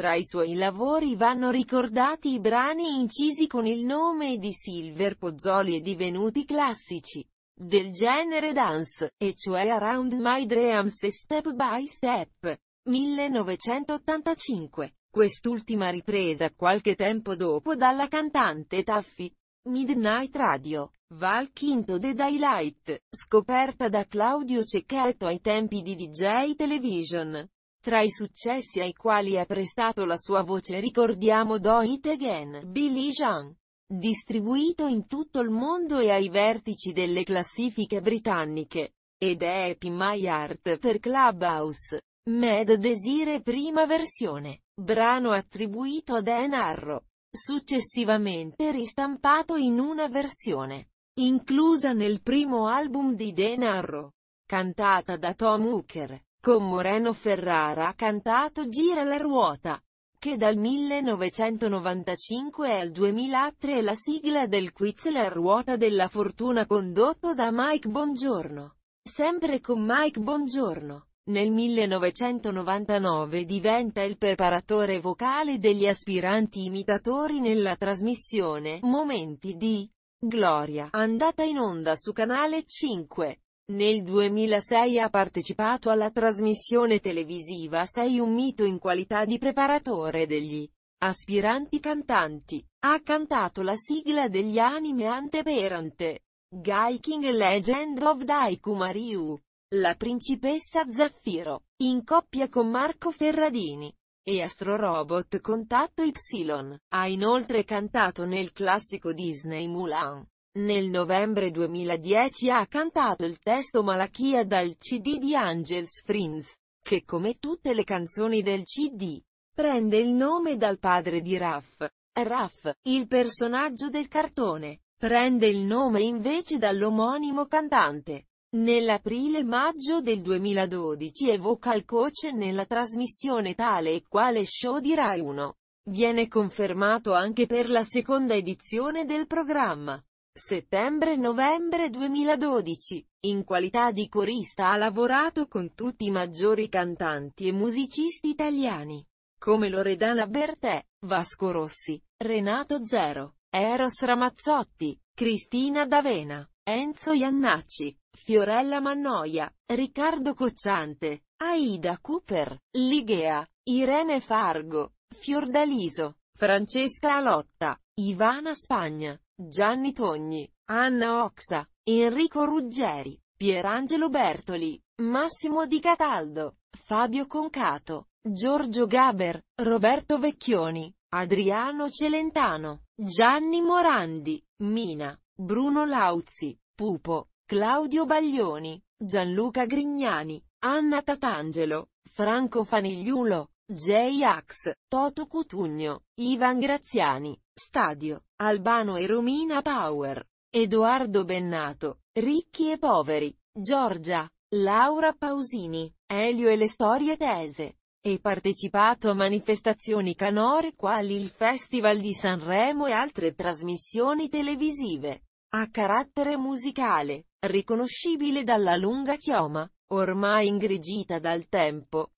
Tra i suoi lavori vanno ricordati i brani incisi con il nome di Silver Pozzoli e divenuti classici del genere dance, e cioè Around My Dreams e Step by Step. 1985. Quest'ultima ripresa qualche tempo dopo dalla cantante Taffy. Midnight Radio, Val Quinto The Daylight, scoperta da Claudio Cecchetto ai tempi di DJ Television. Tra i successi ai quali ha prestato la sua voce ricordiamo Do It Again, Billy Jean, distribuito in tutto il mondo e ai vertici delle classifiche britanniche, ed è Happy My Heart per Clubhouse, Mad Desire prima versione, brano attribuito a Dan Arro, successivamente ristampato in una versione, inclusa nel primo album di Dan Arro, cantata da Tom Hooker. Con Moreno Ferrara ha cantato Gira la ruota, che dal 1995 al 2003 è la sigla del quiz La ruota della fortuna condotto da Mike Bongiorno. Sempre con Mike Bongiorno. Nel 1999 diventa il preparatore vocale degli aspiranti imitatori nella trasmissione Momenti di Gloria, andata in onda su Canale 5. Nel 2006 ha partecipato alla trasmissione televisiva Sei un mito in qualità di preparatore degli aspiranti cantanti. Ha cantato la sigla degli anime Anteperante, Gaiking Legend of Daiku Mariu. la principessa Zaffiro, in coppia con Marco Ferradini e Astrorobot Contatto Y. Ha inoltre cantato nel classico Disney Mulan. Nel novembre 2010 ha cantato il testo Malachia dal CD di Angels Friends, che come tutte le canzoni del CD, prende il nome dal padre di Raff. Raff, il personaggio del cartone, prende il nome invece dall'omonimo cantante. Nell'aprile-maggio del 2012 è vocal coach nella trasmissione Tale e Quale Show di Rai 1. Viene confermato anche per la seconda edizione del programma. Settembre-novembre 2012, in qualità di corista ha lavorato con tutti i maggiori cantanti e musicisti italiani, come Loredana Bertè, Vasco Rossi, Renato Zero, Eros Ramazzotti, Cristina D'Avena, Enzo Iannacci, Fiorella Mannoia, Riccardo Cocciante, Aida Cooper, Ligea, Irene Fargo, Fiordaliso, Francesca Alotta, Ivana Spagna, Gianni Togni, Anna Oxa, Enrico Ruggeri, Pierangelo Bertoli, Massimo Di Cataldo, Fabio Concato, Giorgio Gaber, Roberto Vecchioni, Adriano Celentano, Gianni Morandi, Mina, Bruno Lauzi, Pupo, Claudio Baglioni, Gianluca Grignani, Anna Tatangelo, Franco Fanigliulo, J-Ax, Toto Cutugno, Ivan Graziani, Stadio. Albano e Romina Power, Edoardo Bennato, Ricchi e Poveri, Giorgia, Laura Pausini, Elio e le storie tese. E partecipato a manifestazioni canore quali il Festival di Sanremo e altre trasmissioni televisive. A carattere musicale, riconoscibile dalla lunga chioma, ormai ingrigita dal tempo,